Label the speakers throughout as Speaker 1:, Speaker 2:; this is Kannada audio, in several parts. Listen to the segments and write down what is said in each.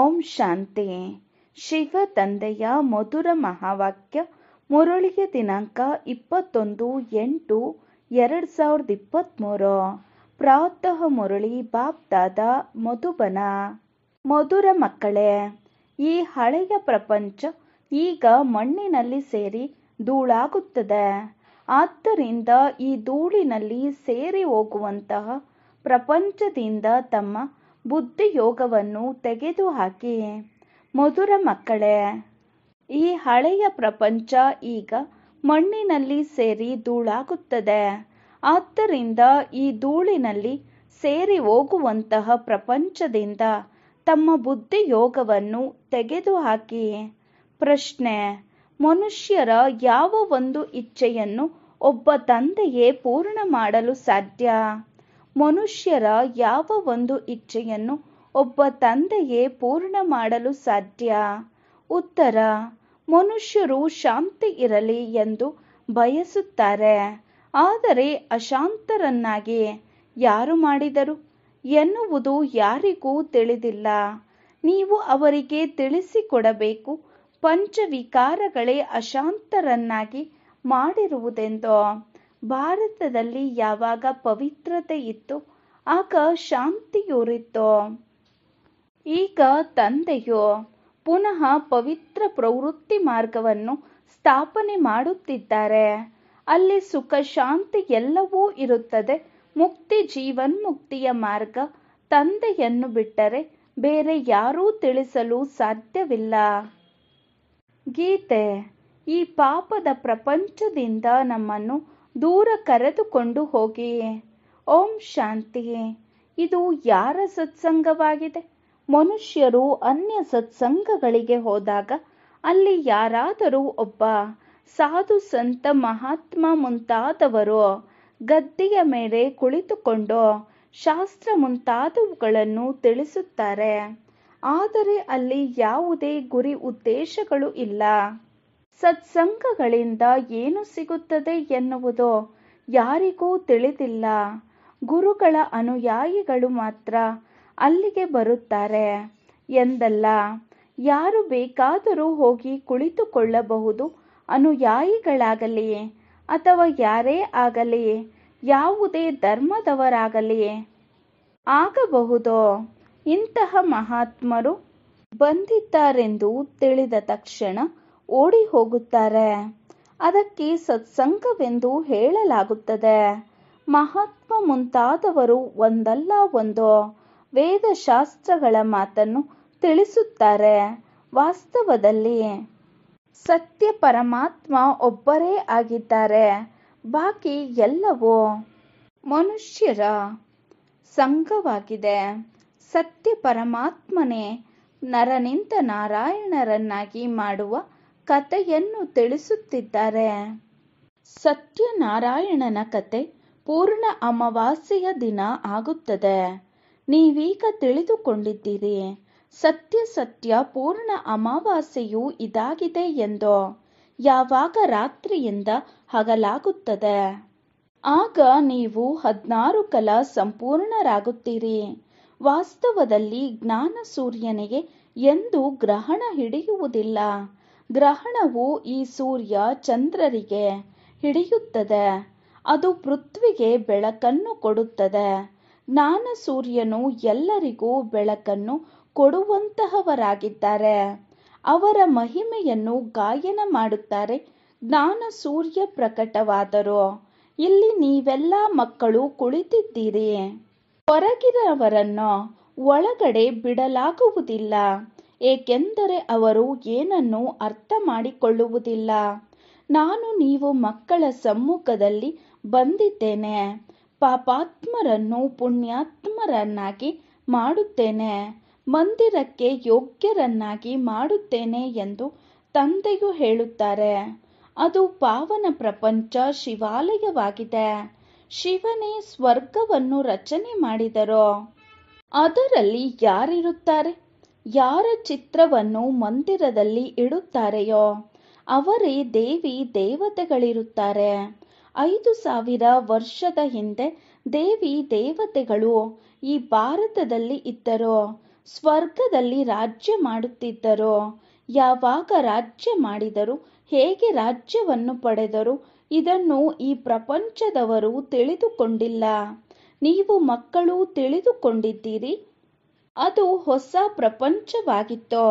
Speaker 1: ಓಂ ಶಾಂತಿ ಶಿವ ತಂದೆಯ ಮಧುರ ಮಹಾವಾಕ್ಯ ಮುರಳಿಗೆ ದಿನಾಂಕ ಇಪ್ಪತ್ತೊಂದು ಎಂಟು ಎರಡು ಸಾವಿರದ ಇಪ್ಪತ್ತ್ಮೂರು ಪ್ರಾತಃ ಮುರಳಿ ಬಾಬ್ದಾದ ಮಧುಬನ ಮಧುರ ಮಕ್ಕಳೇ ಈ ಹಳೆಯ ಪ್ರಪಂಚ ಈಗ ಮಣ್ಣಿನಲ್ಲಿ ಸೇರಿ ಧೂಳಾಗುತ್ತದೆ ಆದ್ದರಿಂದ ಈ ಧೂಳಿನಲ್ಲಿ ಸೇರಿ ಹೋಗುವಂತಹ ಪ್ರಪಂಚದಿಂದ ತಮ್ಮ ಬುದ್ಧಿಯೋಗವನ್ನು ತೆಗೆದುಹಾಕಿ ಮಧುರ ಮಕ್ಕಳೇ ಈ ಹಳೆಯ ಪ್ರಪಂಚ ಈಗ ಮಣ್ಣಿನಲ್ಲಿ ಸೇರಿ ಧೂಳಾಗುತ್ತದೆ ಆದ್ದರಿಂದ ಈ ಧೂಳಿನಲ್ಲಿ ಸೇರಿ ಹೋಗುವಂತಹ ಪ್ರಪಂಚದಿಂದ ತಮ್ಮ ಬುದ್ಧಿಯೋಗವನ್ನು ತೆಗೆದುಹಾಕಿ ಪ್ರಶ್ನೆ ಮನುಷ್ಯರ ಯಾವ ಒಂದು ಇಚ್ಛೆಯನ್ನು ಒಬ್ಬ ತಂದೆಯೇ ಪೂರ್ಣ ಮಾಡಲು ಸಾಧ್ಯ ಮನುಷ್ಯರ ಯಾವ ಒಂದು ಇಚ್ಛೆಯನ್ನು ಒಬ್ಬ ತಂದೆಯೇ ಪೂರ್ಣ ಮಾಡಲು ಸಾಧ್ಯ ಉತ್ತರ ಮನುಷ್ಯರು ಶಾಂತಿ ಇರಲಿ ಎಂದು ಬಯಸುತ್ತಾರೆ ಆದರೆ ಅಶಾಂತರನ್ನಾಗಿ ಯಾರು ಮಾಡಿದರು ಎನ್ನುವುದು ಯಾರಿಗೂ ತಿಳಿದಿಲ್ಲ ನೀವು ಅವರಿಗೆ ತಿಳಿಸಿಕೊಡಬೇಕು ಪಂಚವಿಕಾರಗಳೇ ಅಶಾಂತರನ್ನಾಗಿ ಮಾಡಿರುವುದೆಂದು ಭಾರತದಲ್ಲಿ ಯಾವಾಗ ಪವಿತ್ರತೆ ಇತ್ತು ಆಗ ಶಾಂತಿಯೂರಿತ್ತು ಈಗ ತಂದೆಯು ಪುನಃ ಪವಿತ್ರ ಪ್ರವೃತ್ತಿ ಮಾರ್ಗವನ್ನು ಸ್ಥಾಪನೆ ಮಾಡುತ್ತಿದ್ದಾರೆ ಅಲ್ಲಿ ಸುಖ ಶಾಂತಿ ಎಲ್ಲವೂ ಇರುತ್ತದೆ ಮುಕ್ತಿ ಜೀವನ್ ಮುಕ್ತಿಯ ಮಾರ್ಗ ತಂದೆಯನ್ನು ಬಿಟ್ಟರೆ ಬೇರೆ ಯಾರೂ ತಿಳಿಸಲು ಸಾಧ್ಯವಿಲ್ಲ ಗೀತೆ ಈ ಪಾಪದ ಪ್ರಪಂಚದಿಂದ ನಮ್ಮನ್ನು ದೂರ ಕರೆದುಕೊಂಡು ಹೋಗಿ ಓಂ ಶಾಂತಿ ಇದು ಯಾರ ಸತ್ಸಂಗವಾಗಿದೆ ಮನುಷ್ಯರು ಅನ್ಯ ಸತ್ಸಂಗಗಳಿಗೆ ಹೋದಾಗ ಅಲ್ಲಿ ಯಾರಾದರೂ ಒಬ್ಬ ಸಾಧು ಸಂತ ಮಹಾತ್ಮ ಮುಂತಾದವರು ಗದ್ದೆಯ ಮೇಲೆ ಕುಳಿತುಕೊಂಡು ಶಾಸ್ತ್ರ ಮುಂತಾದವುಗಳನ್ನು ತಿಳಿಸುತ್ತಾರೆ ಆದರೆ ಅಲ್ಲಿ ಯಾವುದೇ ಗುರಿ ಉದ್ದೇಶಗಳು ಇಲ್ಲ ಸತ್ಸಂಗಗಳಿಂದ ಏನು ಸಿಗುತ್ತದೆ ಎನ್ನುವುದು ಯಾರಿಗೂ ತಿಳಿದಿಲ್ಲ ಗುರುಗಳ ಅನುಯಾಯಿಗಳು ಮಾತ್ರ ಅಲ್ಲಿಗೆ ಬರುತ್ತಾರೆ ಎಂದಲ್ಲ ಯಾರು ಬೇಕಾದರೂ ಹೋಗಿ ಕುಳಿತುಕೊಳ್ಳಬಹುದು ಅನುಯಾಯಿಗಳಾಗಲಿ ಅಥವಾ ಯಾರೇ ಆಗಲಿ ಯಾವುದೇ ಧರ್ಮದವರಾಗಲಿ ಆಗಬಹುದು ಇಂತಹ ಮಹಾತ್ಮರು ಬಂದಿದ್ದಾರೆಂದು ತಿಳಿದ ತಕ್ಷಣ ಓಡಿ ಹೋಗುತ್ತಾರೆ ಅದಕ್ಕೆ ಸತ್ಸಂಗವೆಂದು ಹೇಳಲಾಗುತ್ತದೆ ಮಹಾತ್ಮ ಮುಂತಾದವರು ಒಂದಲ್ಲ ಒಂದು ಶಾಸ್ತ್ರಗಳ ಮಾತನ್ನು ತಿಳಿಸುತ್ತಾರೆ ವಾಸ್ತವದಲ್ಲಿ ಸತ್ಯ ಪರಮಾತ್ಮ ಒಬ್ಬರೇ ಆಗಿದ್ದಾರೆ ಬಾಕಿ ಎಲ್ಲವೂ ಮನುಷ್ಯರ ಸಂಘವಾಗಿದೆ ಸತ್ಯ ಪರಮಾತ್ಮನೇ ನರನಿಂದ ನಾರಾಯಣರನ್ನಾಗಿ ಮಾಡುವ ಕಥೆಯನ್ನು ತಿಳಿಸುತ್ತಿದ್ದಾರೆ ಸತ್ಯನಾರಾಯಣನ ಕತೆ ಪೂರ್ಣ ಅಮಾವಾಸ್ಯೆಯ ದಿನ ಆಗುತ್ತದೆ ನೀವೀಗ ತಿಳಿದುಕೊಂಡಿದ್ದೀರಿ ಸತ್ಯ ಸತ್ಯ ಪೂರ್ಣ ಅಮಾವಾಸ್ಯೆಯು ಇದಾಗಿದೆ ಎಂದು ಯಾವಾಗ ರಾತ್ರಿಯಿಂದ ಹಗಲಾಗುತ್ತದೆ ಆಗ ನೀವು ಹದಿನಾರು ಕಲ ಸಂಪೂರ್ಣರಾಗುತ್ತೀರಿ ವಾಸ್ತವದಲ್ಲಿ ಜ್ಞಾನ ಸೂರ್ಯನಿಗೆ ಎಂದು ಗ್ರಹಣ ಹಿಡಿಯುವುದಿಲ್ಲ ಗ್ರಹಣವು ಈ ಸೂರ್ಯ ಚಂದ್ರರಿಗೆ ಹಿಡಿಯುತ್ತದೆ ಅದು ಪೃಥ್ವಿಗೆ ಬೆಳಕನ್ನು ಕೊಡುತ್ತದೆ ಜ್ಞಾನ ಸೂರ್ಯನು ಎಲ್ಲರಿಗೂ ಬೆಳಕನ್ನು ಕೊಡುವಂತಹವರಾಗಿದ್ದಾರೆ ಅವರ ಮಹಿಮೆಯನ್ನು ಗಾಯನ ಮಾಡುತ್ತಾರೆ ಜ್ಞಾನ ಸೂರ್ಯ ಪ್ರಕಟವಾದರು ಇಲ್ಲಿ ನೀವೆಲ್ಲ ಮಕ್ಕಳು ಕುಳಿತಿದ್ದೀರಿ ಹೊರಗಿರವರನ್ನು ಒಳಗಡೆ ಬಿಡಲಾಗುವುದಿಲ್ಲ ಏಕೆಂದರೆ ಅವರು ಏನನ್ನೂ ಅರ್ಥ ಮಾಡಿಕೊಳ್ಳುವುದಿಲ್ಲ ನಾನು ನೀವು ಮಕ್ಕಳ ಸಮ್ಮುಖದಲ್ಲಿ ಬಂದಿದ್ದೇನೆ ಪಾಪಾತ್ಮರನ್ನು ಪುಣ್ಯಾತ್ಮರನ್ನಾಗಿ ಮಾಡುತ್ತೇನೆ ಮಂದಿರಕ್ಕೆ ಯೋಗ್ಯರನ್ನಾಗಿ ಮಾಡುತ್ತೇನೆ ಎಂದು ತಂದೆಯು ಹೇಳುತ್ತಾರೆ ಅದು ಪಾವನ ಪ್ರಪಂಚ ಶಿವಾಲಯವಾಗಿದೆ ಶಿವನೇ ಸ್ವರ್ಗವನ್ನು ರಚನೆ ಮಾಡಿದರು ಅದರಲ್ಲಿ ಯಾರಿರುತ್ತಾರೆ ಯಾರ ಚಿತ್ರವನ್ನು ಮಂದಿರದಲ್ಲಿ ಇಡುತ್ತಾರೆಯೋ ಅವರೇ ದೇವಿ ದೇವತೆಗಳಿರುತ್ತಾರೆ ಐದು ಸಾವಿರ ವರ್ಷದ ಹಿಂದೆ ದೇವಿ ದೇವತೆಗಳು ಈ ಭಾರತದಲ್ಲಿ ಇದ್ದರು ಸ್ವರ್ಗದಲ್ಲಿ ರಾಜ್ಯ ಮಾಡುತ್ತಿದ್ದರು ಯಾವಾಗ ರಾಜ್ಯ ಮಾಡಿದರು ಹೇಗೆ ರಾಜ್ಯವನ್ನು ಪಡೆದರು ಇದನ್ನು ಈ ಪ್ರಪಂಚದವರು ತಿಳಿದುಕೊಂಡಿಲ್ಲ ನೀವು ಮಕ್ಕಳು ತಿಳಿದುಕೊಂಡಿದ್ದೀರಿ ಅದು ಹೊಸ ಪ್ರಪಂಚವಾಗಿತ್ತು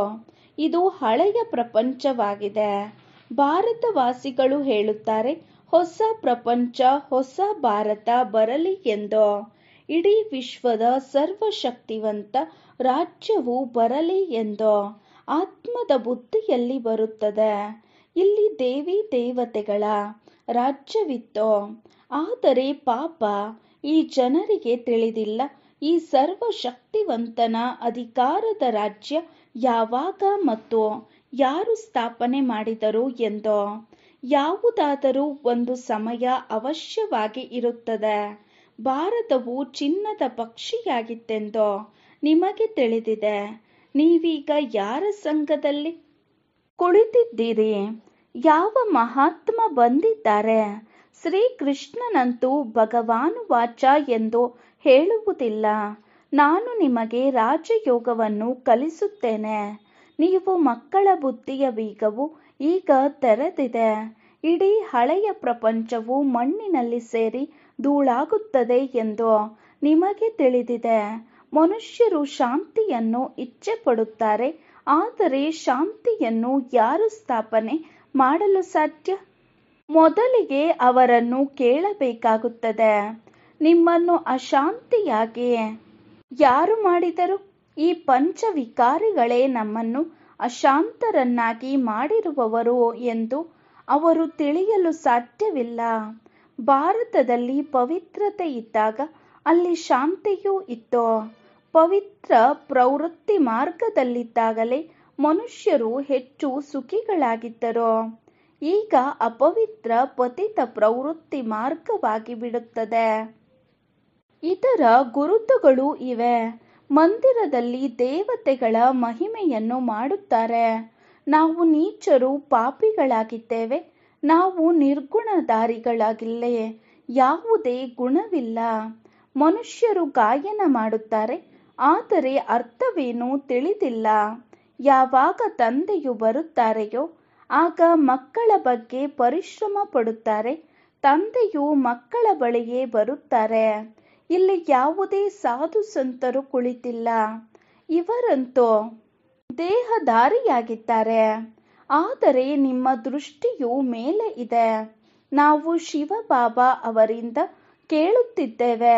Speaker 1: ಇದು ಹಳೆಯ ಪ್ರಪಂಚವಾಗಿದೆ ಭಾರತವಾಸಿಗಳು ಹೇಳುತ್ತಾರೆ ಹೊಸ ಪ್ರಪಂಚ ಹೊಸ ಭಾರತ ಬರಲಿ ಎಂದೋ ಇಡೀ ವಿಶ್ವದ ಸರ್ವಶಕ್ತಿವಂತ ರಾಜ್ಯವು ಬರಲಿ ಎಂದೋ ಆತ್ಮದ ಬುದ್ಧಿಯಲ್ಲಿ ಬರುತ್ತದೆ ಇಲ್ಲಿ ದೇವಿ ದೇವತೆಗಳ ರಾಜ್ಯವಿತ್ತೋ ಆದರೆ ಪಾಪ ಈ ಜನರಿಗೆ ತಿಳಿದಿಲ್ಲ ಈ ಸರ್ವ ಶಕ್ತಿವಂತನ ಅಧಿಕಾರದ ರಾಜ್ಯ ಯಾವಾಗ ಮತ್ತು ಯಾರು ಸ್ಥಾಪನೆ ಮಾಡಿದರು ಎಂದೋ ಯಾವುದಾದರೂ ಒಂದು ಸಮಯ ಅವಶ್ಯವಾಗಿ ಇರುತ್ತದೆ ಭಾರತವು ಚಿನ್ನದ ಪಕ್ಷಿಯಾಗಿತ್ತೆಂದೋ ನಿಮಗೆ ತಿಳಿದಿದೆ ನೀವೀಗ ಯಾರ ಸಂಘದಲ್ಲಿ ಕುಳಿತಿದ್ದೀರಿ ಯಾವ ಮಹಾತ್ಮ ಬಂದಿದ್ದಾರೆ ಶ್ರೀಕೃಷ್ಣನಂತೂ ವಾಚ ಎಂದು ಹೇಳುವುದಿಲ್ಲ ನಾನು ನಿಮಗೆ ರಾಜಯೋಗವನ್ನು ಕಲಿಸುತ್ತೇನೆ ನೀವು ಮಕ್ಕಳ ಬುದ್ಧಿಯ ಬೀಗವು ಈಗ ತೆರೆದಿದೆ ಇಡೀ ಹಳೆಯ ಪ್ರಪಂಚವು ಮಣ್ಣಿನಲ್ಲಿ ಸೇರಿ ಧೂಳಾಗುತ್ತದೆ ಎಂದು ನಿಮಗೆ ತಿಳಿದಿದೆ ಮನುಷ್ಯರು ಶಾಂತಿಯನ್ನು ಇಚ್ಛೆ ಪಡುತ್ತಾರೆ ಆದರೆ ಶಾಂತಿಯನ್ನು ಯಾರು ಸ್ಥಾಪನೆ ಮಾಡಲು ಸಾಧ್ಯ ಮೊದಲಿಗೆ ಅವರನ್ನು ಕೇಳಬೇಕಾಗುತ್ತದೆ ನಿಮ್ಮನ್ನು ಅಶಾಂತಿಯಾಗಿಯೇ ಯಾರು ಮಾಡಿದರು ಈ ಪಂಚವಿಕಾರಿಗಳೇ ನಮ್ಮನ್ನು ಅಶಾಂತರನ್ನಾಗಿ ಮಾಡಿರುವವರು ಎಂದು ಅವರು ತಿಳಿಯಲು ಸಾಧ್ಯವಿಲ್ಲ ಭಾರತದಲ್ಲಿ ಪವಿತ್ರತೆ ಇದ್ದಾಗ ಅಲ್ಲಿ ಶಾಂತಿಯೂ ಇತ್ತು ಪವಿತ್ರ ಪ್ರವೃತ್ತಿ ಮಾರ್ಗದಲ್ಲಿದ್ದಾಗಲೇ ಮನುಷ್ಯರು ಹೆಚ್ಚು ಸುಖಿಗಳಾಗಿದ್ದರು ಈಗ ಅಪವಿತ್ರ ಪತಿತ ಪ್ರವೃತ್ತಿ ಮಾರ್ಗವಾಗಿ ಬಿಡುತ್ತದೆ ಇತರ ಗುರುತುಗಳು ಇವೆ ಮಂದಿರದಲ್ಲಿ ದೇವತೆಗಳ ಮಹಿಮೆಯನ್ನು ಮಾಡುತ್ತಾರೆ ನಾವು ನೀಚರು ಪಾಪಿಗಳಾಗಿದ್ದೇವೆ ನಾವು ನಿರ್ಗುಣಧಾರಿಗಳಾಗಿಲ್ಲೇ ಯಾವುದೇ ಗುಣವಿಲ್ಲ ಮನುಷ್ಯರು ಗಾಯನ ಮಾಡುತ್ತಾರೆ ಆದರೆ ಅರ್ಥವೇನೂ ತಿಳಿದಿಲ್ಲ ಯಾವಾಗ ತಂದೆಯು ಬರುತ್ತಾರೆಯೋ ಆಗ ಮಕ್ಕಳ ಬಗ್ಗೆ ಪರಿಶ್ರಮ ಪಡುತ್ತಾರೆ ತಂದೆಯು ಮಕ್ಕಳ ಬಳಿಯೇ ಬರುತ್ತಾರೆ ಇಲ್ಲಿ ಯಾವುದೇ ಸಾಧು ಸಂತರು ಕುಳಿತಿಲ್ಲ ಇವರಂತೂ ದೇಹಧಾರಿಯಾಗಿದ್ದಾರೆ ಆದರೆ ನಿಮ್ಮ ದೃಷ್ಟಿಯು ಮೇಲೆ ಇದೆ ನಾವು ಶಿವಬಾಬಾ ಅವರಿಂದ ಕೇಳುತ್ತಿದ್ದೇವೆ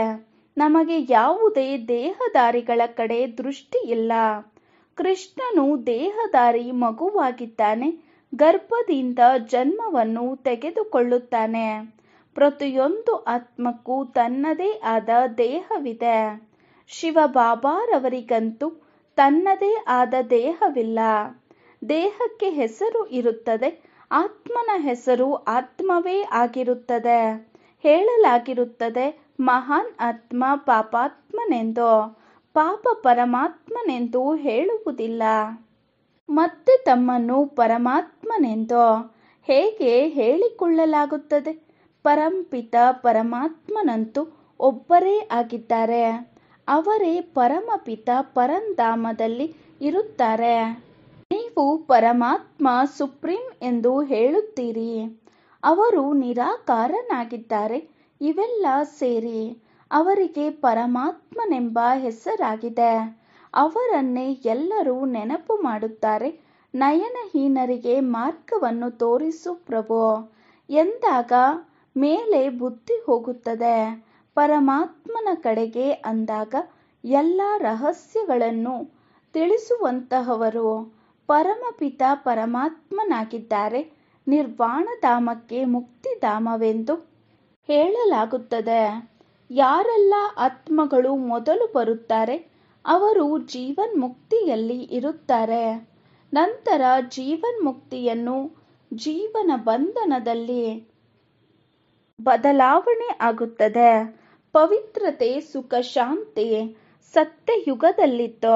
Speaker 1: ನಮಗೆ ಯಾವುದೇ ದೇಹದಾರಿಗಳ ಕಡೆ ದೃಷ್ಟಿ ಇಲ್ಲ ಕೃಷ್ಣನು ದೇಹದಾರಿ ಮಗುವಾಗಿದ್ದಾನೆ ಗರ್ಭದಿಂದ ಜನ್ಮವನ್ನು ತೆಗೆದುಕೊಳ್ಳುತ್ತಾನೆ ಪ್ರತಿಯೊಂದು ಆತ್ಮಕ್ಕೂ ತನ್ನದೇ ಆದ ದೇಹವಿದೆ ಶಿವಬಾಬಾರವರಿಗಂತೂ ತನ್ನದೇ ಆದ ದೇಹವಿಲ್ಲ ದೇಹಕ್ಕೆ ಹೆಸರು ಇರುತ್ತದೆ ಆತ್ಮನ ಹೆಸರು ಆತ್ಮವೇ ಆಗಿರುತ್ತದೆ ಹೇಳಲಾಗಿರುತ್ತದೆ ಮಹಾನ್ ಆತ್ಮ ಪಾಪಾತ್ಮನೆಂದು ಪಾಪ ಪರಮಾತ್ಮನೆಂದು ಹೇಳುವುದಿಲ್ಲ ಮತ್ತೆ ತಮ್ಮನ್ನು ಪರಮಾತ್ಮನೆಂದು ಹೇಗೆ ಹೇಳಿಕೊಳ್ಳಲಾಗುತ್ತದೆ ಪರಂಪಿತ ಪರಮಾತ್ಮನಂತೂ ಒಬ್ಬರೇ ಆಗಿದ್ದಾರೆ. ಅವರೇ ಪರಮಪಿತ ಪರಂಧಾಮದಲ್ಲಿ ಇರುತ್ತಾರೆ. ನೀವು ಪರಮಾತ್ಮ ಸುಪ್ರೀಂ ಎಂದು ಹೇಳುತ್ತೀರಿ. ಅವರು ನಿರಾಕಾರನಾಗಿದ್ದಾರೆ. ಇವೆಲ್ಲ ಸೇರಿ ಅವರಿಗೆ ಪರಮಾತ್ಮನೆಂಬ ಹೆಸರಾಗಿದೆ. ಅವರನ್ನೇ ಎಲ್ಲರೂ ನೆನಪು ಮಾಡುತ್ತಾರೆ. ನಯನಹೀನರಿಗೆ ಮಾರ್ಗವನ್ನು ತೋರಿಸು ಪ್ರಭೋ ಎಂದಾಗ ಮೇಲೆ ಬುದ್ಧಿ ಹೋಗುತ್ತದೆ ಪರಮಾತ್ಮನ ಕಡೆಗೆ ಅಂದಾಗ ಎಲ್ಲ ರಹಸ್ಯಗಳನ್ನು ತಿಳಿಸುವಂತಹವರು ಪರಮಪಿತ ಪರಮಾತ್ಮನಾಗಿದ್ದಾರೆ ನಿರ್ವಾಣ ಮುಕ್ತಿ ಮುಕ್ತಿಧಾಮವೆಂದು ಹೇಳಲಾಗುತ್ತದೆ ಯಾರೆಲ್ಲ ಆತ್ಮಗಳು ಮೊದಲು ಬರುತ್ತಾರೆ ಅವರು ಜೀವನ್ ಮುಕ್ತಿಯಲ್ಲಿ ಇರುತ್ತಾರೆ ನಂತರ ಜೀವನ್ಮುಕ್ತಿಯನ್ನು ಜೀವನ ಬಂಧನದಲ್ಲಿ ಬದಲಾವಣೆ ಆಗುತ್ತದೆ ಪವಿತ್ರತೆ ಸುಖ ಶಾಂತಿ ಸತ್ಯ ಯುಗದಲ್ಲಿತ್ತು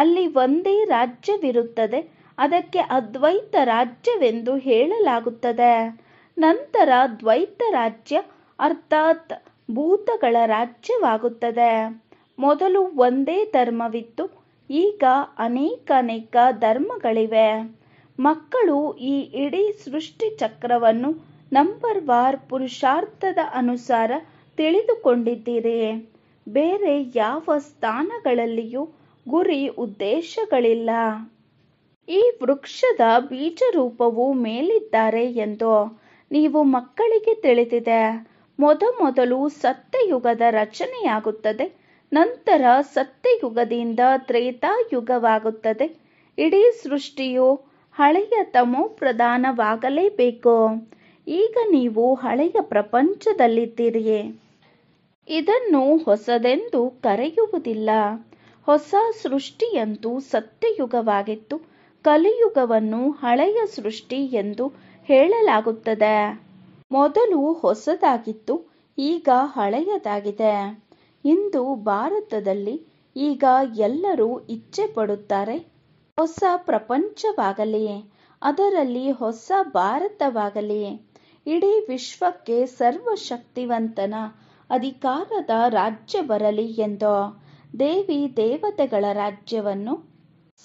Speaker 1: ಅಲ್ಲಿ ಒಂದೇ ರಾಜ್ಯವಿರುತ್ತದೆ ಅದಕ್ಕೆ ಅದ್ವೈತ ರಾಜ್ಯವೆಂದು ಹೇಳಲಾಗುತ್ತದೆ ನಂತರ ದ್ವೈತ ರಾಜ್ಯ ಅರ್ಥಾತ್ ಭೂತಗಳ ರಾಜ್ಯವಾಗುತ್ತದೆ ಮೊದಲು ಒಂದೇ ಧರ್ಮವಿತ್ತು ಈಗ ಅನೇಕ ಅನೇಕ ಧರ್ಮಗಳಿವೆ ಮಕ್ಕಳು ಈ ಇಡೀ ಸೃಷ್ಟಿ ಚಕ್ರವನ್ನು ನಂಬರ್ ವಾರ್ ಪುರುಷಾರ್ಥದ ಅನುಸಾರ ತಿಳಿದುಕೊಂಡಿದ್ದೀರಿ ಬೇರೆ ಯಾವ ಸ್ಥಾನಗಳಲ್ಲಿಯೂ ಗುರಿ ಉದ್ದೇಶಗಳಿಲ್ಲ ಈ ವೃಕ್ಷದ ಬೀಜ ರೂಪವು ಮೇಲಿದ್ದಾರೆ ಎಂದು ನೀವು ಮಕ್ಕಳಿಗೆ ತಿಳಿದಿದೆ ಮೊದಮೊದಲು ಸತ್ಯಯುಗದ ರಚನೆಯಾಗುತ್ತದೆ ನಂತರ ಸತ್ಯಯುಗದಿಂದ ತ್ರೇತಾಯುಗವಾಗುತ್ತದೆ ಇಡೀ ಸೃಷ್ಟಿಯು ಹಳೆಯ ತಮೋ ಪ್ರಧಾನವಾಗಲೇಬೇಕು ಈಗ ನೀವು ಹಳೆಯ ಪ್ರಪಂಚದಲ್ಲಿದ್ದೀರಿ ಇದನ್ನು ಹೊಸದೆಂದು ಕರೆಯುವುದಿಲ್ಲ ಹೊಸ ಸೃಷ್ಟಿಯಂತೂ ಸತ್ಯಯುಗವಾಗಿತ್ತು ಕಲಿಯುಗವನ್ನು ಹಳೆಯ ಸೃಷ್ಟಿ ಎಂದು ಹೇಳಲಾಗುತ್ತದೆ ಮೊದಲು ಹೊಸದಾಗಿತ್ತು ಈಗ ಹಳೆಯದಾಗಿದೆ ಇಂದು ಭಾರತದಲ್ಲಿ ಈಗ ಎಲ್ಲರೂ ಇಚ್ಛೆ ಪಡುತ್ತಾರೆ ಹೊಸ ಪ್ರಪಂಚವಾಗಲಿ ಅದರಲ್ಲಿ ಹೊಸ ಭಾರತವಾಗಲಿ ಇಡೀ ವಿಶ್ವಕ್ಕೆ ಸರ್ವಶಕ್ತಿವಂತನ ಅಧಿಕಾರದ ರಾಜ್ಯ ಬರಲಿ ಎಂದೋ ದೇವಿ ದೇವತೆಗಳ ರಾಜ್ಯವನ್ನು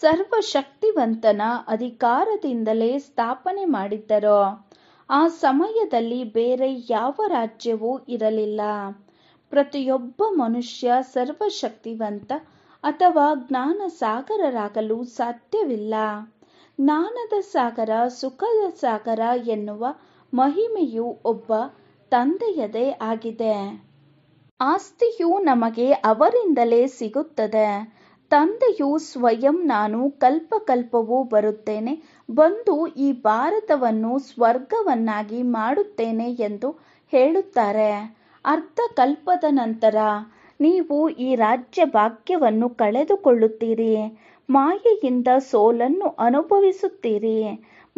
Speaker 1: ಸರ್ವಶಕ್ತಿವಂತನ ಅಧಿಕಾರದಿಂದಲೇ ಸ್ಥಾಪನೆ ಮಾಡಿದ್ದರು ಆ ಸಮಯದಲ್ಲಿ ಬೇರೆ ಯಾವ ರಾಜ್ಯವೂ ಇರಲಿಲ್ಲ ಪ್ರತಿಯೊಬ್ಬ ಮನುಷ್ಯ ಸರ್ವಶಕ್ತಿವಂತ ಅಥವಾ ಜ್ಞಾನ ಸಾಗರರಾಗಲು ಸಾಧ್ಯವಿಲ್ಲ ಜ್ಞಾನದ ಸಾಗರ ಸುಖದ ಸಾಗರ ಎನ್ನುವ ಮಹಿಮೆಯು ಒಬ್ಬ ತಂದೆಯದೇ ಆಗಿದೆ ಆಸ್ತಿಯು ನಮಗೆ ಅವರಿಂದಲೇ ಸಿಗುತ್ತದೆ ತಂದೆಯು ಸ್ವಯಂ ನಾನು ಕಲ್ಪಕಲ್ಪವೂ ಬರುತ್ತೇನೆ ಬಂದು ಈ ಭಾರತವನ್ನು ಸ್ವರ್ಗವನ್ನಾಗಿ ಮಾಡುತ್ತೇನೆ ಎಂದು ಹೇಳುತ್ತಾರೆ ಅರ್ಧ ಕಲ್ಪದ ನಂತರ ನೀವು ಈ ರಾಜ್ಯ ಭಾಗ್ಯವನ್ನು ಕಳೆದುಕೊಳ್ಳುತ್ತೀರಿ ಮಾಯೆಯಿಂದ ಸೋಲನ್ನು ಅನುಭವಿಸುತ್ತೀರಿ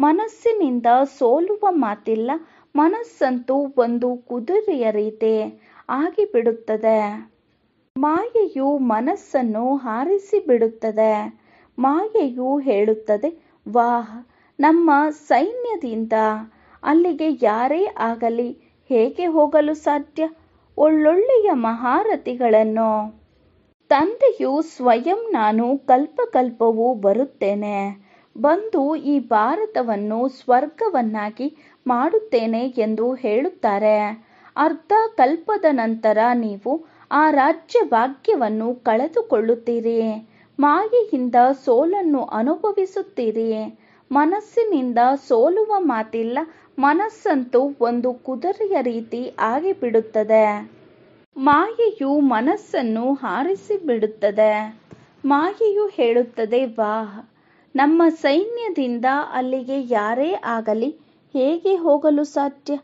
Speaker 1: ಮನಸ್ಸಿನಿಂದ ಸೋಲುವ ಮಾತಿಲ್ಲ ಮನಸ್ಸಂತೂ ಒಂದು ಕುದುರೆಯ ರೀತಿ ಆಗಿಬಿಡುತ್ತದೆ ಮಾಯೆಯು ಮನಸ್ಸನ್ನು ಹಾರಿಸಿ ಬಿಡುತ್ತದೆ ಮಾಯೆಯು ಹೇಳುತ್ತದೆ ವಾಹ್ ನಮ್ಮ ಸೈನ್ಯದಿಂದ ಅಲ್ಲಿಗೆ ಯಾರೇ ಆಗಲಿ ಹೇಗೆ ಹೋಗಲು ಸಾಧ್ಯ ಒಳ್ಳೊಳ್ಳೆಯ ಮಹಾರಥಿಗಳನ್ನು ತಂದೆಯು ಸ್ವಯಂ ನಾನು ಕಲ್ಪಕಲ್ಪವೂ ಬರುತ್ತೇನೆ ಬಂದು ಈ ಭಾರತವನ್ನು ಸ್ವರ್ಗವನ್ನಾಗಿ ಮಾಡುತ್ತೇನೆ ಎಂದು ಹೇಳುತ್ತಾರೆ ಅರ್ಧ ಕಲ್ಪದ ನಂತರ ನೀವು ಆ ರಾಜ್ಯ ಭಾಗ್ಯವನ್ನು ಕಳೆದುಕೊಳ್ಳುತ್ತೀರಿ ಮಾಯೆಯಿಂದ ಸೋಲನ್ನು ಅನುಭವಿಸುತ್ತೀರಿ ಮನಸ್ಸಿನಿಂದ ಸೋಲುವ ಮಾತಿಲ್ಲ ಮನಸ್ಸಂತೂ ಒಂದು ಕುದುರೆಯ ರೀತಿ ಆಗಿಬಿಡುತ್ತದೆ ಮಾಯೆಯು ಮನಸ್ಸನ್ನು ಹಾರಿಸಿ ಬಿಡುತ್ತದೆ ಮಾಯೆಯು ಹೇಳುತ್ತದೆ ವಾಹ್ ನಮ್ಮ ಸೈನ್ಯದಿಂದ ಅಲ್ಲಿಗೆ ಯಾರೇ ಆಗಲಿ ಹೇಗೆ ಹೋಗಲು ಸಾಧ್ಯ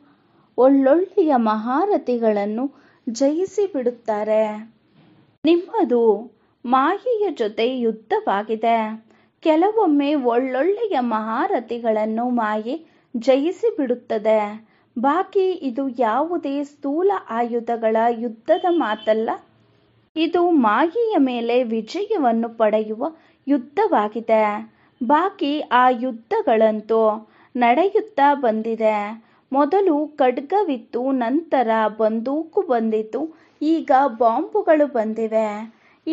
Speaker 1: ಒಳ್ಳೊಳ್ಳೆಯ ಮಹಾರಥಿಗಳನ್ನು ಜಯಿಸಿ ಬಿಡುತ್ತಾರೆ ನಿಮ್ಮದು ಮಾಹಿಯ ಜೊತೆ ಯುದ್ಧವಾಗಿದೆ ಕೆಲವೊಮ್ಮೆ ಒಳ್ಳೊಳ್ಳೆಯ ಮಹಾರಥಿಗಳನ್ನು ಮಾಯೆ ಜಯಿಸಿ ಬಿಡುತ್ತದೆ ಬಾಕಿ ಇದು ಯಾವುದೇ ಸ್ಥೂಲ ಆಯುಧಗಳ ಯುದ್ಧದ ಮಾತಲ್ಲ ಇದು ಮಾಹಿಯ ಮೇಲೆ ವಿಜಯವನ್ನು ಪಡೆಯುವ ಯುದ್ಧವಾಗಿದೆ ಬಾಕಿ ಆ ಯುದ್ಧಗಳಂತೂ ನಡೆಯುತ್ತಾ ಬಂದಿದೆ ಮೊದಲು ಖಡ್ಗವಿತ್ತು ನಂತರ ಬಂದೂಕು ಬಂದಿತು ಈಗ ಬಾಂಬುಗಳು ಬಂದಿವೆ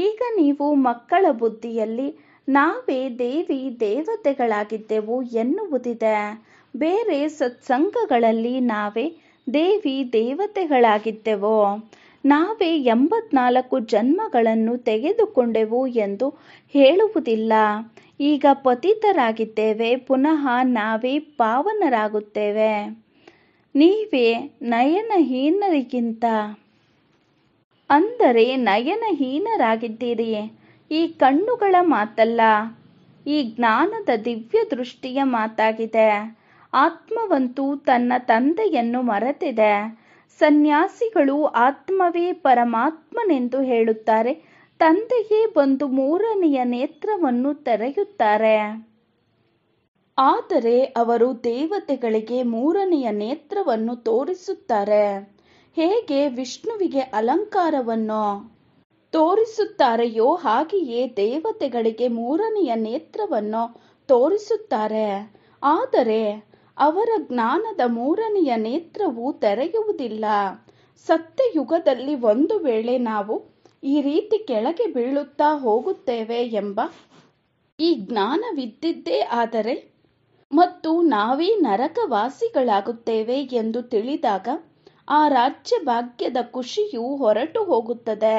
Speaker 1: ಈಗ ನೀವು ಮಕ್ಕಳ ಬುದ್ಧಿಯಲ್ಲಿ ನಾವೇ ದೇವಿ ದೇವತೆಗಳಾಗಿದ್ದೆವು ಎನ್ನುವುದಿದೆ ಬೇರೆ ಸತ್ಸಂಗಗಳಲ್ಲಿ ನಾವೇ ದೇವಿ ದೇವತೆಗಳಾಗಿದ್ದೆವು ನಾವೇ ಎಂಬತ್ನಾಲ್ಕು ಜನ್ಮಗಳನ್ನು ತೆಗೆದುಕೊಂಡೆವು ಎಂದು ಹೇಳುವುದಿಲ್ಲ ಈಗ ಪತಿತರಾಗಿದ್ದೇವೆ ಪುನಃ ನಾವೇ ಪಾವನರಾಗುತ್ತೇವೆ ನೀವೇ ನಯನಹೀನರಿಗಿಂತ ಅಂದರೆ ನಯನಹೀನರಾಗಿದ್ದೀರಿ ಈ ಕಣ್ಣುಗಳ ಮಾತಲ್ಲ ಈ ಜ್ಞಾನದ ದಿವ್ಯ ದೃಷ್ಟಿಯ ಮಾತಾಗಿದೆ ಆತ್ಮವಂತೂ ತನ್ನ ತಂದೆಯನ್ನು ಮರೆತಿದೆ ಸನ್ಯಾಸಿಗಳು ಆತ್ಮವೇ ಪರಮಾತ್ಮನೆಂದು ಹೇಳುತ್ತಾರೆ ತಂದೆಯೇ ಬಂದು ಮೂರನೆಯ ನೇತ್ರವನ್ನು ತೆರೆಯುತ್ತಾರೆ ಆದರೆ ಅವರು ದೇವತೆಗಳಿಗೆ ಮೂರನೆಯ ನೇತ್ರವನ್ನು ತೋರಿಸುತ್ತಾರೆ ಹೇಗೆ ವಿಷ್ಣುವಿಗೆ ಅಲಂಕಾರವನ್ನು ತೋರಿಸುತ್ತಾರೆಯೋ ಹಾಗೆಯೇ ದೇವತೆಗಳಿಗೆ ಮೂರನೆಯ ನೇತ್ರವನ್ನು ತೋರಿಸುತ್ತಾರೆ ಆದರೆ ಅವರ ಜ್ಞಾನದ ಮೂರನೆಯ ನೇತ್ರವು ತೆರೆಯುವುದಿಲ್ಲ ಸತ್ಯಯುಗದಲ್ಲಿ ಒಂದು ವೇಳೆ ನಾವು ಈ ರೀತಿ ಕೆಳಗೆ ಬೀಳುತ್ತಾ ಹೋಗುತ್ತೇವೆ ಎಂಬ ಈ ಜ್ಞಾನವಿದ್ದಿದ್ದೇ ಆದರೆ ಮತ್ತು ನಾವೇ ನರಕವಾಸಿಗಳಾಗುತ್ತೇವೆ ಎಂದು ತಿಳಿದಾಗ ಆ ರಾಜ್ಯ ಭಾಗ್ಯದ ಖುಷಿಯು ಹೊರಟು ಹೋಗುತ್ತದೆ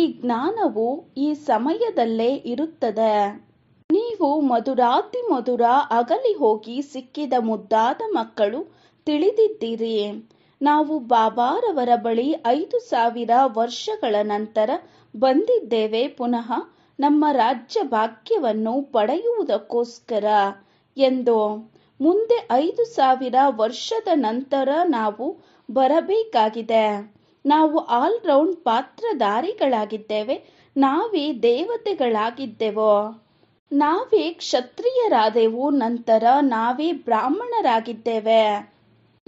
Speaker 1: ಈ ಜ್ಞಾನವು ಈ ಸಮಯದಲ್ಲೇ ಇರುತ್ತದೆ ನೀವು ಮಧುರಾತಿ ಮಧುರ ಅಗಲಿ ಹೋಗಿ ಸಿಕ್ಕಿದ ಮುದ್ದಾದ ಮಕ್ಕಳು ತಿಳಿದಿದ್ದೀರಿ ನಾವು ಬಾಬಾರವರ ಬಳಿ ಐದು ಸಾವಿರ ವರ್ಷಗಳ ನಂತರ ಬಂದಿದ್ದೇವೆ ಪುನಃ ನಮ್ಮ ರಾಜ್ಯ ಭಾಗ್ಯವನ್ನು ಪಡೆಯುವುದಕ್ಕೋಸ್ಕರ ಎಂದು ಮುಂದೆ ಐದು ಸಾವಿರ ವರ್ಷದ ನಂತರ ನಾವು ಬರಬೇಕಾಗಿದೆ ನಾವು ಆಲ್ರೌಂಡ್ ಪಾತ್ರಧಾರಿಗಳಾಗಿದ್ದೇವೆ ನಾವೇ ದೇವತೆಗಳಾಗಿದ್ದೆವೋ ನಾವೇ ಕ್ಷತ್ರಿಯರಾದೆವು ನಂತರ ನಾವೇ ಬ್ರಾಹ್ಮಣರಾಗಿದ್ದೇವೆ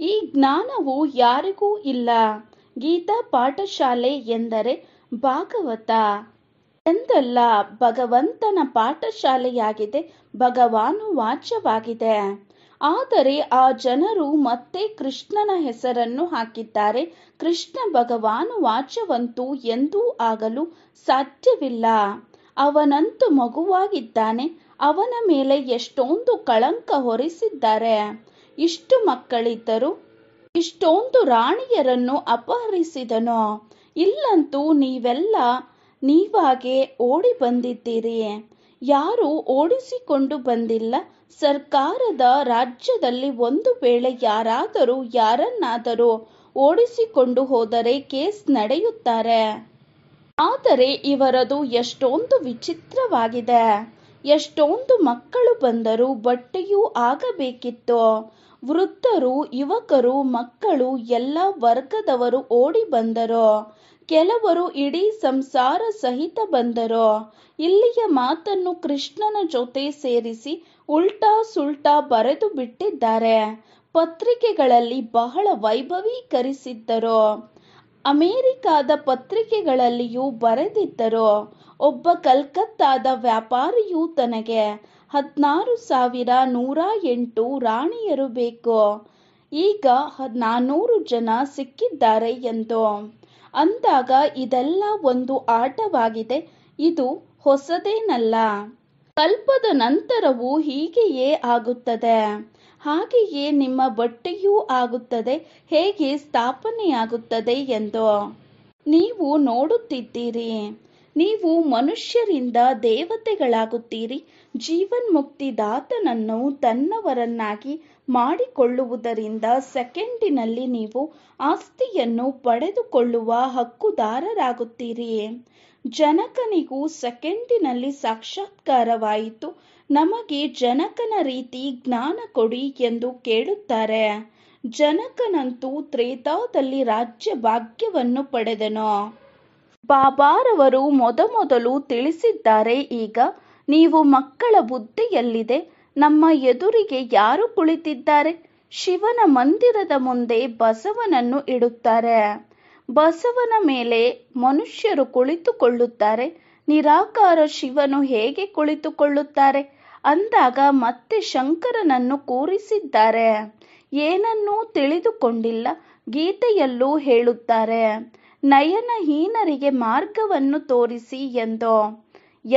Speaker 1: ಈ ಜ್ಞಾನವು ಯಾರಿಗೂ ಇಲ್ಲ ಗೀತಾ ಪಾಠಶಾಲೆ ಎಂದರೆ ಭಾಗವತ ಎಂದಲ್ಲ ಭಗವಂತನ ಪಾಠಶಾಲೆಯಾಗಿದೆ ಭಗವಾನು ವಾಚ್ಯವಾಗಿದೆ ಆದರೆ ಆ ಜನರು ಮತ್ತೆ ಕೃಷ್ಣನ ಹೆಸರನ್ನು ಹಾಕಿದ್ದಾರೆ ಕೃಷ್ಣ ಭಗವಾನು ವಾಚ್ಯವಂತೂ ಎಂದೂ ಆಗಲು ಸಾಧ್ಯವಿಲ್ಲ ಅವನಂತೂ ಮಗುವಾಗಿದ್ದಾನೆ ಅವನ ಮೇಲೆ ಎಷ್ಟೊಂದು ಕಳಂಕ ಹೊರಿಸಿದ್ದಾರೆ ಇಷ್ಟು ಮಕ್ಕಳಿದ್ದರು ಇಷ್ಟೊಂದು ರಾಣಿಯರನ್ನು ಅಪಹರಿಸಿದನು ಇಲ್ಲಂತೂ ನೀವೆಲ್ಲ ನೀವಾಗೆ ಓಡಿ ಬಂದಿದ್ದೀರಿ ಯಾರೂ ಓಡಿಸಿಕೊಂಡು ಬಂದಿಲ್ಲ ಸರ್ಕಾರದ ರಾಜ್ಯದಲ್ಲಿ ಒಂದು ವೇಳೆ ಯಾರಾದರೂ ಯಾರನ್ನಾದರೂ ಓಡಿಸಿಕೊಂಡು ಹೋದರೆ ಕೇಸ್ ನಡೆಯುತ್ತಾರೆ ಆದರೆ ಇವರದು ಎಷ್ಟೊಂದು ವಿಚಿತ್ರವಾಗಿದೆ ಎಷ್ಟೊಂದು ಮಕ್ಕಳು ಬಂದರೂ ಬಟ್ಟೆಯೂ ಆಗಬೇಕಿತ್ತು ವೃದ್ಧರು ಯುವಕರು ಮಕ್ಕಳು ಎಲ್ಲ ವರ್ಗದವರು ಓಡಿ ಬಂದರು ಕೆಲವರು ಇಡೀ ಸಂಸಾರ ಸಹಿತ ಬಂದರು ಇಲ್ಲಿಯ ಮಾತನ್ನು ಕೃಷ್ಣನ ಜೊತೆ ಸೇರಿಸಿ ಉಲ್ಟಾ ಸುಲ್ಟಾ ಬರೆದು ಬಿಟ್ಟಿದ್ದಾರೆ ಪತ್ರಿಕೆಗಳಲ್ಲಿ ಬಹಳ ವೈಭವೀಕರಿಸಿದ್ದರು ಅಮೆರಿಕಾದ ಪತ್ರಿಕೆಗಳಲ್ಲಿಯೂ ಬರೆದಿದ್ದರು ಒಬ್ಬ ಕಲ್ಕತ್ತಾದ ವ್ಯಾಪಾರಿಯು ತನಗೆ ಹದಿನಾರು ಸಾವಿರ ನೂರ ಎಂಟು ರಾಣಿಯರು ಬೇಕು ಈಗ ನಾನೂರು ಜನ ಸಿಕ್ಕಿದ್ದಾರೆ ಎಂದು ಅಂದಾಗ ಇದೆಲ್ಲ ಒಂದು ಆಟವಾಗಿದೆ ಇದು ಹೊಸದೇನಲ್ಲ ಕಲ್ಪದ ನಂತರವೂ ಹೀಗೆಯೇ ಆಗುತ್ತದೆ ಹಾಗೆಯೇ ನಿಮ್ಮ ಬಟ್ಟೆಯೂ ಆಗುತ್ತದೆ ಹೇಗೆ ಸ್ಥಾಪನೆಯಾಗುತ್ತದೆ ಎಂದು ನೀವು ನೋಡುತ್ತಿದ್ದೀರಿ ನೀವು ಮನುಷ್ಯರಿಂದ ದೇವತೆಗಳಾಗುತ್ತೀರಿ ದಾತನನ್ನು ತನ್ನವರನ್ನಾಗಿ ಮಾಡಿಕೊಳ್ಳುವುದರಿಂದ ಸೆಕೆಂಡಿನಲ್ಲಿ ನೀವು ಆಸ್ತಿಯನ್ನು ಪಡೆದುಕೊಳ್ಳುವ ಹಕ್ಕುದಾರರಾಗುತ್ತೀರಿ ಜನಕನಿಗೂ ಸೆಕೆಂಡಿನಲ್ಲಿ ಸಾಕ್ಷಾತ್ಕಾರವಾಯಿತು ನಮಗೆ ಜನಕನ ರೀತಿ ಜ್ಞಾನ ಕೊಡಿ ಎಂದು ಕೇಳುತ್ತಾರೆ ಜನಕನಂತೂ ತ್ರೇತಾದಲ್ಲಿ ರಾಜ್ಯ ಭಾಗ್ಯವನ್ನು ಪಡೆದನು ಬಾಬಾರವರು ಮೊದಮೊದಲು ತಿಳಿಸಿದ್ದಾರೆ ಈಗ ನೀವು ಮಕ್ಕಳ ಬುದ್ಧಿಯಲ್ಲಿದೆ ನಮ್ಮ ಎದುರಿಗೆ ಯಾರು ಕುಳಿತಿದ್ದಾರೆ ಶಿವನ ಮಂದಿರದ ಮುಂದೆ ಬಸವನನ್ನು ಇಡುತ್ತಾರೆ ಬಸವನ ಮೇಲೆ ಮನುಷ್ಯರು ಕುಳಿತುಕೊಳ್ಳುತ್ತಾರೆ ನಿರಾಕಾರ ಶಿವನು ಹೇಗೆ ಕುಳಿತುಕೊಳ್ಳುತ್ತಾರೆ ಅಂದಾಗ ಮತ್ತೆ ಶಂಕರನನ್ನು ಕೂರಿಸಿದ್ದಾರೆ ಏನನ್ನೂ ತಿಳಿದುಕೊಂಡಿಲ್ಲ ಗೀತೆಯಲ್ಲೂ ಹೇಳುತ್ತಾರೆ ನಯನಹೀನರಿಗೆ ಮಾರ್ಗವನ್ನು ತೋರಿಸಿ ಎಂದೋ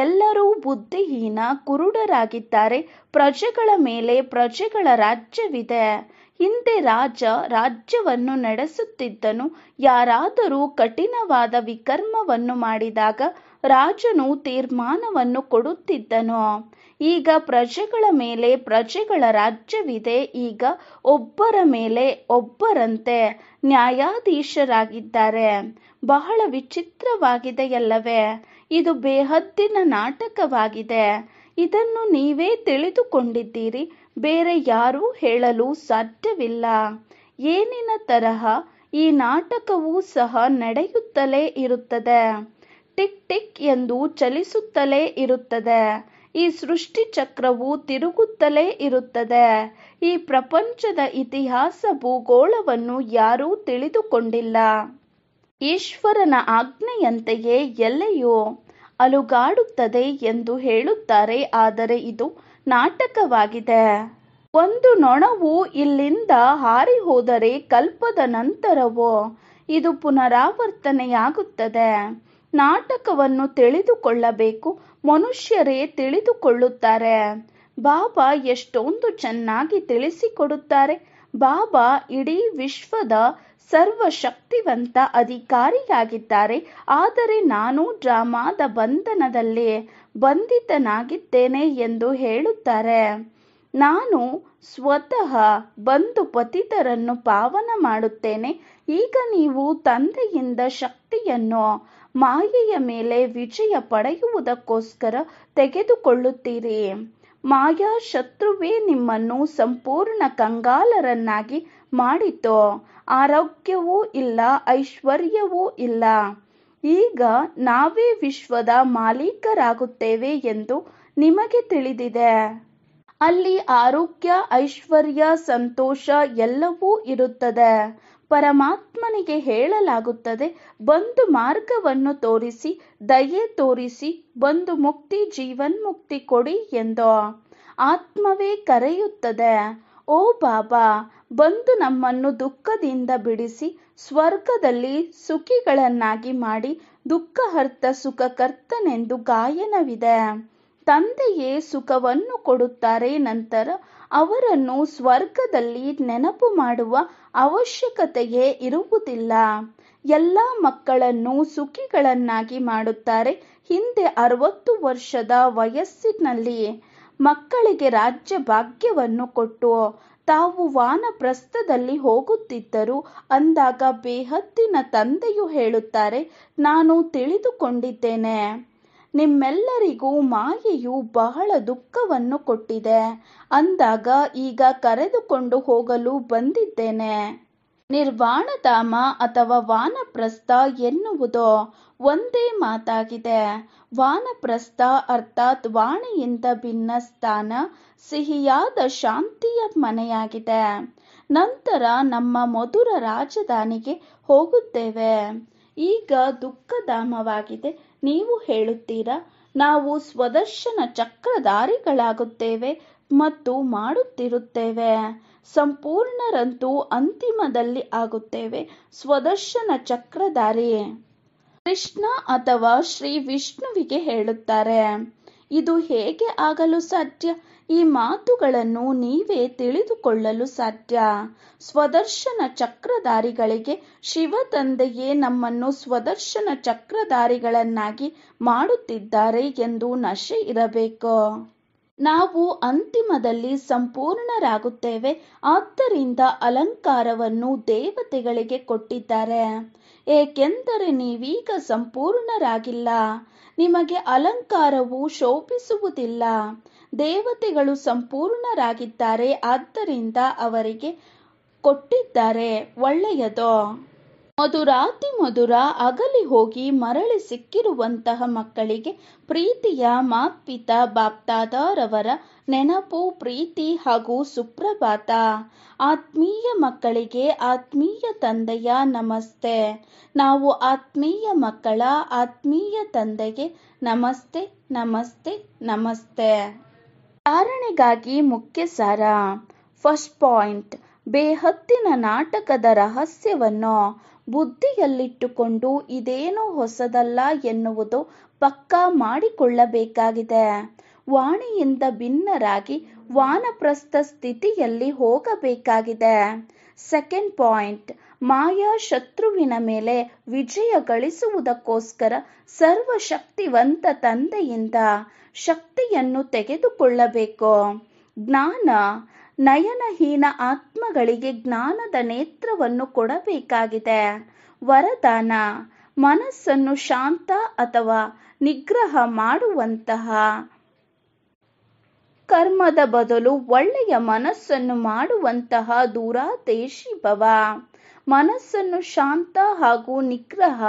Speaker 1: ಎಲ್ಲರೂ ಬುದ್ಧಿಹೀನ ಕುರುಡರಾಗಿದ್ದಾರೆ ಪ್ರಜೆಗಳ ಮೇಲೆ ಪ್ರಜೆಗಳ ರಾಜ್ಯವಿದೆ ಹಿಂದೆ ರಾಜ ರಾಜ್ಯವನ್ನು ನಡೆಸುತ್ತಿದ್ದನು ಯಾರಾದರೂ ಕಠಿಣವಾದ ವಿಕರ್ಮವನ್ನು ಮಾಡಿದಾಗ ರಾಜನು ತೀರ್ಮಾನವನ್ನು ಕೊಡುತ್ತಿದ್ದನು ಈಗ ಪ್ರಜೆಗಳ ಮೇಲೆ ಪ್ರಜೆಗಳ ರಾಜ್ಯವಿದೆ ಈಗ ಒಬ್ಬರ ಮೇಲೆ ಒಬ್ಬರಂತೆ ನ್ಯಾಯಾಧೀಶರಾಗಿದ್ದಾರೆ ಬಹಳ ವಿಚಿತ್ರವಾಗಿದೆಯಲ್ಲವೇ ಇದು ಬೇಹದ್ದಿನ ನಾಟಕವಾಗಿದೆ ಇದನ್ನು ನೀವೇ ತಿಳಿದುಕೊಂಡಿದ್ದೀರಿ ಬೇರೆ ಯಾರೂ ಹೇಳಲು ಸಾಧ್ಯವಿಲ್ಲ ಏನಿನ ತರಹ ಈ ನಾಟಕವೂ ಸಹ ನಡೆಯುತ್ತಲೇ ಇರುತ್ತದೆ ಟಿಕ್ ಟಿಕ್ ಎಂದು ಚಲಿಸುತ್ತಲೇ ಇರುತ್ತದೆ ಈ ಸೃಷ್ಟಿ ಚಕ್ರವು ತಿರುಗುತ್ತಲೇ ಇರುತ್ತದೆ ಈ ಪ್ರಪಂಚದ ಇತಿಹಾಸ ಭೂಗೋಳವನ್ನು ಯಾರೂ ತಿಳಿದುಕೊಂಡಿಲ್ಲ ಈಶ್ವರನ ಆಜ್ಞೆಯಂತೆಯೇ ಎಲ್ಲೆಯೋ ಅಲುಗಾಡುತ್ತದೆ ಎಂದು ಹೇಳುತ್ತಾರೆ ಆದರೆ ಇದು ನಾಟಕವಾಗಿದೆ ಒಂದು ನೊಣವು ಇಲ್ಲಿಂದ ಹಾರಿ ಹೋದರೆ ಕಲ್ಪದ ನಂತರವೋ ಇದು ಪುನರಾವರ್ತನೆಯಾಗುತ್ತದೆ ನಾಟಕವನ್ನು ತಿಳಿದುಕೊಳ್ಳಬೇಕು ಮನುಷ್ಯರೇ ತಿಳಿದುಕೊಳ್ಳುತ್ತಾರೆ ಬಾಬಾ ಎಷ್ಟೊಂದು ಚೆನ್ನಾಗಿ ತಿಳಿಸಿಕೊಡುತ್ತಾರೆ ಬಾಬಾ ಇಡೀ ವಿಶ್ವದ ಶಕ್ತಿವಂತ ಅಧಿಕಾರಿಯಾಗಿದ್ದಾರೆ ಆದರೆ ನಾನು ಡ್ರಾಮಾದ ಬಂಧನದಲ್ಲಿ ಬಂಧಿತನಾಗಿದ್ದೇನೆ ಎಂದು ಹೇಳುತ್ತಾರೆ ನಾನು ಸ್ವತಃ ಬಂದು ಪತಿತರನ್ನು ಪಾವನ ಮಾಡುತ್ತೇನೆ ಈಗ ನೀವು ತಂದೆಯಿಂದ ಶಕ್ತಿಯನ್ನು ಮಾಯೆಯ ಮೇಲೆ ವಿಜಯ ಪಡೆಯುವುದಕ್ಕೋಸ್ಕರ ತೆಗೆದುಕೊಳ್ಳುತ್ತೀರಿ ಮಾಯಾ ಶತ್ರುವೇ ನಿಮ್ಮನ್ನು ಸಂಪೂರ್ಣ ಕಂಗಾಲರನ್ನಾಗಿ ಮಾಡಿತು ಆರೋಗ್ಯವೂ ಇಲ್ಲ ಐಶ್ವರ್ಯವೂ ಇಲ್ಲ ಈಗ ನಾವೇ ವಿಶ್ವದ ಮಾಲೀಕರಾಗುತ್ತೇವೆ ಎಂದು ನಿಮಗೆ ತಿಳಿದಿದೆ ಅಲ್ಲಿ ಆರೋಗ್ಯ ಐಶ್ವರ್ಯ ಸಂತೋಷ ಎಲ್ಲವೂ ಇರುತ್ತದೆ ಪರಮಾತ್ಮನಿಗೆ ಹೇಳಲಾಗುತ್ತದೆ ಬಂದು ಮಾರ್ಗವನ್ನು ತೋರಿಸಿ ದಯೆ ತೋರಿಸಿ ಬಂದು ಮುಕ್ತಿ ಜೀವನ್ ಮುಕ್ತಿ ಕೊಡಿ ಎಂದು ಆತ್ಮವೇ ಕರೆಯುತ್ತದೆ ಓ ಬಾಬಾ ಬಂದು ನಮ್ಮನ್ನು ದುಃಖದಿಂದ ಬಿಡಿಸಿ ಸ್ವರ್ಗದಲ್ಲಿ ಸುಖಿಗಳನ್ನಾಗಿ ಮಾಡಿ ದುಃಖ ಹರ್ತ ಸುಖ ಕರ್ತನೆಂದು ಗಾಯನವಿದೆ ತಂದೆಯೇ ಸುಖವನ್ನು ಕೊಡುತ್ತಾರೆ ನಂತರ ಅವರನ್ನು ಸ್ವರ್ಗದಲ್ಲಿ ನೆನಪು ಮಾಡುವ ಅವಶ್ಯಕತೆಯೇ ಇರುವುದಿಲ್ಲ ಎಲ್ಲ ಮಕ್ಕಳನ್ನು ಸುಖಿಗಳನ್ನಾಗಿ ಮಾಡುತ್ತಾರೆ ಹಿಂದೆ ಅರವತ್ತು ವರ್ಷದ ವಯಸ್ಸಿನಲ್ಲಿ ಮಕ್ಕಳಿಗೆ ರಾಜ್ಯ ಭಾಗ್ಯವನ್ನು ಕೊಟ್ಟು ತಾವು ವಾನಪ್ರಸ್ಥದಲ್ಲಿ ಹೋಗುತ್ತಿದ್ದರು ಅಂದಾಗ ಬೇಹತ್ತಿನ ತಂದೆಯು ಹೇಳುತ್ತಾರೆ ನಾನು ತಿಳಿದುಕೊಂಡಿದ್ದೇನೆ ನಿಮ್ಮೆಲ್ಲರಿಗೂ ಮಾಯೆಯು ಬಹಳ ದುಃಖವನ್ನು ಕೊಟ್ಟಿದೆ ಅಂದಾಗ ಈಗ ಕರೆದುಕೊಂಡು ಹೋಗಲು ಬಂದಿದ್ದೇನೆ ನಿರ್ವಾಣಧಾಮ ಅಥವಾ ವಾನಪ್ರಸ್ಥ ಎನ್ನುವುದು ಒಂದೇ ಮಾತಾಗಿದೆ ವಾನಪ್ರಸ್ಥ ಅರ್ಥಾತ್ ವಾಣಿಯಿಂದ ಭಿನ್ನ ಸ್ಥಾನ ಸಿಹಿಯಾದ ಶಾಂತಿಯ ಮನೆಯಾಗಿದೆ ನಂತರ ನಮ್ಮ ಮಧುರ ರಾಜಧಾನಿಗೆ ಹೋಗುತ್ತೇವೆ ಈಗ ದುಃಖಧಾಮವಾಗಿದೆ ನೀವು ಹೇಳುತ್ತೀರಾ ನಾವು ಸ್ವದರ್ಶನ ಚಕ್ರಧಾರಿಗಳಾಗುತ್ತೇವೆ ಮತ್ತು ಮಾಡುತ್ತಿರುತ್ತೇವೆ ಸಂಪೂರ್ಣರಂತೂ ಅಂತಿಮದಲ್ಲಿ ಆಗುತ್ತೇವೆ ಸ್ವದರ್ಶನ ಚಕ್ರಧಾರಿ ಕೃಷ್ಣ ಅಥವಾ ಶ್ರೀ ವಿಷ್ಣುವಿಗೆ ಹೇಳುತ್ತಾರೆ ಇದು ಹೇಗೆ ಆಗಲು ಸಾಧ್ಯ ಈ ಮಾತುಗಳನ್ನು ನೀವೇ ತಿಳಿದುಕೊಳ್ಳಲು ಸಾಧ್ಯ ಸ್ವದರ್ಶನ ಚಕ್ರಧಾರಿಗಳಿಗೆ ಶಿವ ತಂದೆಯೇ ನಮ್ಮನ್ನು ಸ್ವದರ್ಶನ ಚಕ್ರಧಾರಿಗಳನ್ನಾಗಿ ಮಾಡುತ್ತಿದ್ದಾರೆ ಎಂದು ನಶೆ ಇರಬೇಕು ನಾವು ಅಂತಿಮದಲ್ಲಿ ಸಂಪೂರ್ಣರಾಗುತ್ತೇವೆ ಆದ್ದರಿಂದ ಅಲಂಕಾರವನ್ನು ದೇವತೆಗಳಿಗೆ ಕೊಟ್ಟಿದ್ದಾರೆ ಏಕೆಂದರೆ ನೀವೀಗ ಸಂಪೂರ್ಣರಾಗಿಲ್ಲ ನಿಮಗೆ ಅಲಂಕಾರವು ಶೋಭಿಸುವುದಿಲ್ಲ ದೇವತೆಗಳು ಸಂಪೂರ್ಣರಾಗಿದ್ದಾರೆ ಆದ್ದರಿಂದ ಅವರಿಗೆ ಕೊಟ್ಟಿದ್ದಾರೆ ಒಳ್ಳೆಯದು ಮಧುರಾತಿ ಮಧುರ ಅಗಲಿ ಹೋಗಿ ಮರಳಿ ಸಿಕ್ಕಿರುವಂತಹ ಮಕ್ಕಳಿಗೆ ಪ್ರೀತಿಯ ಮಾಪಿತಾ ಬಾಪ್ತಾದಾರವರ ನೆನಪು ಪ್ರೀತಿ ಹಾಗೂ ಸುಪ್ರಭಾತ ಆತ್ಮೀಯ ಮಕ್ಕಳಿಗೆ ಆತ್ಮೀಯ ತಂದೆಯ ನಮಸ್ತೆ ನಾವು ಆತ್ಮೀಯ ಮಕ್ಕಳ ಆತ್ಮೀಯ ತಂದೆಗೆ ನಮಸ್ತೆ ನಮಸ್ತೆ ನಮಸ್ತೆ ವಿಚಾರಣೆಗಾಗಿ ಮುಖ್ಯ ಸಾರ ಫಸ್ಟ್ ಪಾಯಿಂಟ್ ಬೇಹತ್ತಿನ ನಾಟಕದ ರಹಸ್ಯವನ್ನು ಬುದ್ಧಿಯಲ್ಲಿಟ್ಟುಕೊಂಡು ಇದೇನು ಹೊಸದಲ್ಲ ಎನ್ನುವುದು ಪಕ್ಕಾ ಮಾಡಿಕೊಳ್ಳಬೇಕಾಗಿದೆ ವಾಣಿಯಿಂದ ಭಿನ್ನರಾಗಿ ವಾನಪ್ರಸ್ಥ ಸ್ಥಿತಿಯಲ್ಲಿ ಹೋಗಬೇಕಾಗಿದೆ ಸೆಕೆಂಡ್ ಪಾಯಿಂಟ್ ಮಾಯಾ ಶತ್ರುವಿನ ಮೇಲೆ ವಿಜಯ ಗಳಿಸುವುದಕ್ಕೋಸ್ಕರ ಸರ್ವಶಕ್ತಿವಂತ ತಂದೆಯಿಂದ ಶಕ್ತಿಯನ್ನು ತೆಗೆದುಕೊಳ್ಳಬೇಕು ಜ್ಞಾನ ನಯನಹೀನ ಆತ್ಮಗಳಿಗೆ ಜ್ಞಾನದ ನೇತ್ರವನ್ನು ಕೊಡಬೇಕಾಗಿದೆ ವರದಾನ ಮನಸ್ಸನ್ನು ಶಾಂತ ಅಥವಾ ನಿಗ್ರಹ ಮಾಡುವಂತಹ ಕರ್ಮದ ಬದಲು ಒಳ್ಳೆಯ ಮನಸ್ಸನ್ನು ಮಾಡುವಂತಹ ದೂರಾದೇಶಿ ಭವ ಮನಸ್ಸನ್ನು ಶಾಂತ ಹಾಗೂ ನಿಗ್ರಹ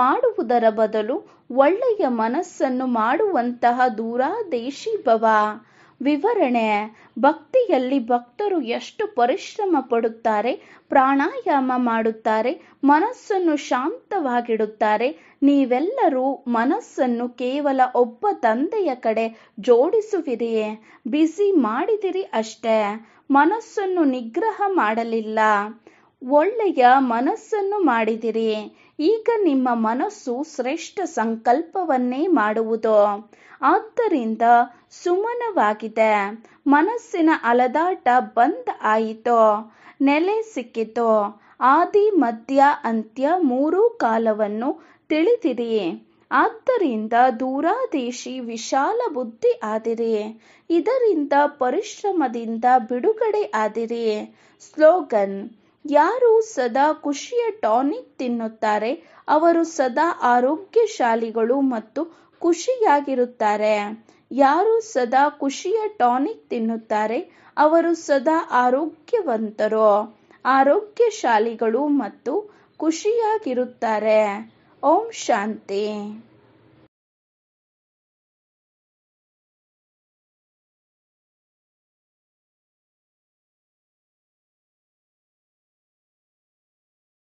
Speaker 1: ಮಾಡುವುದರ ಬದಲು ಒಳ್ಳೆಯ ಮನಸ್ಸನ್ನು ಮಾಡುವಂತಹ ದೂರಾದೇಶಿ ಭವ ವಿವರಣೆ ಭಕ್ತಿಯಲ್ಲಿ ಭಕ್ತರು ಎಷ್ಟು ಪರಿಶ್ರಮ ಪಡುತ್ತಾರೆ ಪ್ರಾಣಾಯಾಮ ಮಾಡುತ್ತಾರೆ ಮನಸ್ಸನ್ನು ಶಾಂತವಾಗಿಡುತ್ತಾರೆ ನೀವೆಲ್ಲರೂ ಮನಸ್ಸನ್ನು ಕೇವಲ ಒಬ್ಬ ತಂದೆಯ ಕಡೆ ಜೋಡಿಸುವಿರಿಯೇ ಬಿಸಿ ಮಾಡಿದಿರಿ ಅಷ್ಟೇ ಮನಸ್ಸನ್ನು ನಿಗ್ರಹ ಮಾಡಲಿಲ್ಲ ಒಳ್ಳೆಯ ಮನಸ್ಸನ್ನು ಮಾಡಿದಿರಿ ಈಗ ನಿಮ್ಮ ಮನಸ್ಸು ಶ್ರೇಷ್ಠ ಸಂಕಲ್ಪವನ್ನೇ ಮಾಡುವುದು ಆದ್ದರಿಂದ ಸುಮನವಾಗಿದೆ ಮನಸ್ಸಿನ ಅಲದಾಟ ಬಂದ್ ಆಯಿತು ನೆಲೆ ಸಿಕ್ಕಿತು ಆದಿ ಮಧ್ಯ ಅಂತ್ಯ ಮೂರೂ ಕಾಲವನ್ನು ತಿಳಿದಿರಿ ಆದ್ದರಿಂದ ದೂರಾದೇಶಿ ವಿಶಾಲ ಬುದ್ಧಿ ಆದಿರಿ ಇದರಿಂದ ಪರಿಶ್ರಮದಿಂದ ಬಿಡುಗಡೆ ಆದಿರಿ ಸ್ಲೋಗನ್ ಯಾರು ಸದಾ ಖುಷಿಯ ಟಾನಿಕ್ ತಿನ್ನುತ್ತಾರೆ ಅವರು ಸದಾ ಆರೋಗ್ಯಶಾಲಿಗಳು ಮತ್ತು ಖುಷಿಯಾಗಿರುತ್ತಾರೆ ಯಾರು ಸದಾ ಖುಷಿಯ ಟಾನಿಕ್ ತಿನ್ನುತ್ತಾರೆ ಅವರು ಸದಾ ಆರೋಗ್ಯವಂತರು ಆರೋಗ್ಯಶಾಲಿಗಳು ಮತ್ತು ಖುಷಿಯಾಗಿರುತ್ತಾರೆ ಓಂ ಶಾಂತಿ